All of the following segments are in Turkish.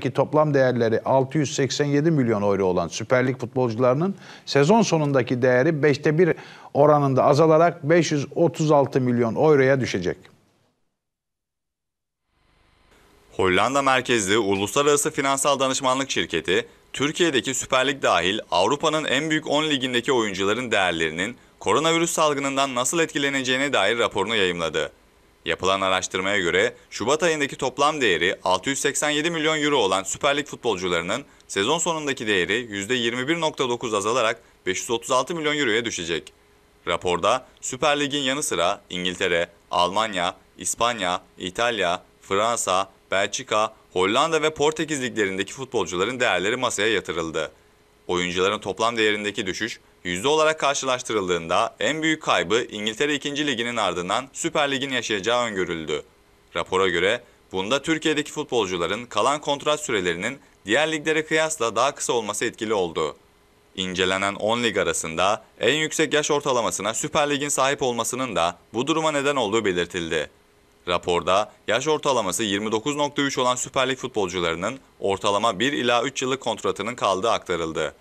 Ki toplam değerleri 687 milyon euro olan Süper Lig futbolcularının sezon sonundaki değeri 5'te 1 oranında azalarak 536 milyon euroya düşecek. Hollanda merkezli uluslararası finansal danışmanlık şirketi, Türkiye'deki Süper Lig dahil Avrupa'nın en büyük 10 ligindeki oyuncuların değerlerinin koronavirüs salgınından nasıl etkileneceğine dair raporunu yayımladı. Yapılan araştırmaya göre Şubat ayındaki toplam değeri 687 milyon euro olan Süper Lig futbolcularının sezon sonundaki değeri %21.9 azalarak 536 milyon euroya düşecek. Raporda Süper Lig'in yanı sıra İngiltere, Almanya, İspanya, İtalya, Fransa, Belçika, Hollanda ve Portekiz liglerindeki futbolcuların değerleri masaya yatırıldı. Oyuncuların toplam değerindeki düşüş Yüzde olarak karşılaştırıldığında en büyük kaybı İngiltere 2. Ligi'nin ardından Süper Lig'in yaşayacağı öngörüldü. Rapora göre bunda Türkiye'deki futbolcuların kalan kontrat sürelerinin diğer liglere kıyasla daha kısa olması etkili oldu. İncelenen 10 lig arasında en yüksek yaş ortalamasına Süper Lig'in sahip olmasının da bu duruma neden olduğu belirtildi. Raporda yaş ortalaması 29.3 olan Süper Lig futbolcularının ortalama 1 ila 3 yıllık kontratının kaldığı aktarıldı.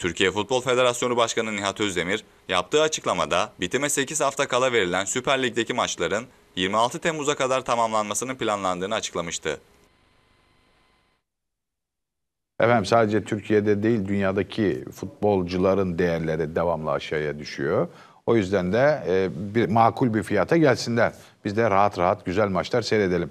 Türkiye Futbol Federasyonu Başkanı Nihat Özdemir yaptığı açıklamada bitime 8 hafta kala verilen Süper Lig'deki maçların 26 Temmuz'a kadar tamamlanmasının planlandığını açıklamıştı. Efendim sadece Türkiye'de değil dünyadaki futbolcuların değerleri devamlı aşağıya düşüyor. O yüzden de e, bir makul bir fiyata gelsinler. Biz de rahat rahat güzel maçlar seyredelim.